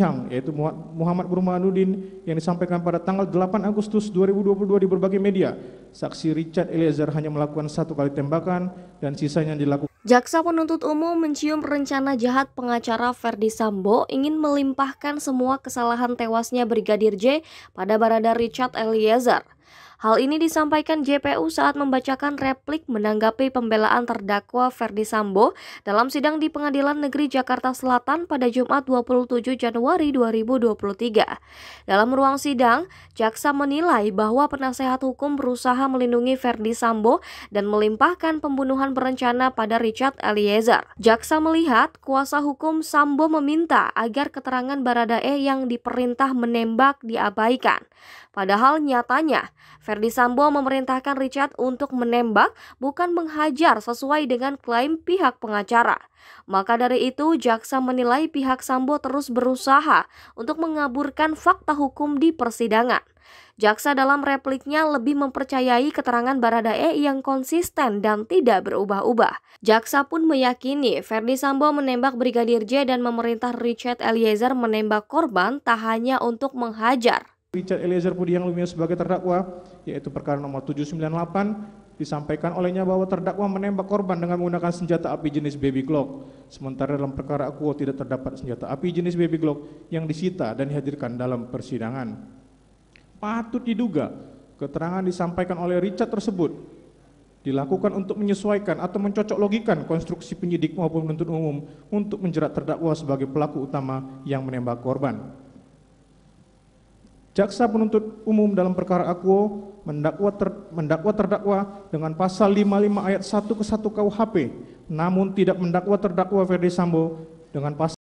yang yaitu Muhammad Burhanuddin yang disampaikan pada tanggal 8 Agustus 2022 di berbagai media. Saksi Richard Eliezer hanya melakukan satu kali tembakan dan sisanya dilakukan. Jaksa penuntut umum mencium rencana jahat pengacara Ferdi Sambo ingin melimpahkan semua kesalahan tewasnya Brigadir J pada Barada Richard Eliezer. Hal ini disampaikan JPU saat membacakan replik menanggapi pembelaan terdakwa Ferdi Sambo dalam sidang di Pengadilan Negeri Jakarta Selatan pada Jumat 27 Januari 2023. Dalam ruang sidang, jaksa menilai bahwa penasehat hukum berusaha melindungi Ferdi Sambo dan melimpahkan pembunuhan berencana pada Richard Eliezer. Jaksa melihat kuasa hukum Sambo meminta agar keterangan Baradae yang diperintah menembak diabaikan. Padahal nyatanya, Verdi Sambo memerintahkan Richard untuk menembak bukan menghajar sesuai dengan klaim pihak pengacara. Maka dari itu jaksa menilai pihak Sambo terus berusaha untuk mengaburkan fakta hukum di persidangan. Jaksa dalam repliknya lebih mempercayai keterangan Baradae yang konsisten dan tidak berubah-ubah. Jaksa pun meyakini Ferdi Sambo menembak Brigadir J dan memerintah Richard Eliezer menembak korban tak hanya untuk menghajar, Richard Eliezer Pudiang Lumiu sebagai terdakwa, yaitu perkara nomor 798, disampaikan olehnya bahwa terdakwa menembak korban dengan menggunakan senjata api jenis baby Glock. Sementara dalam perkara akuo tidak terdapat senjata api jenis baby Glock yang disita dan dihadirkan dalam persidangan. Patut diduga, keterangan disampaikan oleh Richard tersebut dilakukan untuk menyesuaikan atau mencocok logikan konstruksi penyidik maupun penuntut umum untuk menjerat terdakwa sebagai pelaku utama yang menembak korban jaksa penuntut umum dalam perkara akuo mendakwa, ter, mendakwa terdakwa dengan pasal 55 ayat 1 ke 1 KUHP namun tidak mendakwa terdakwa Ferdi Sambo dengan pasal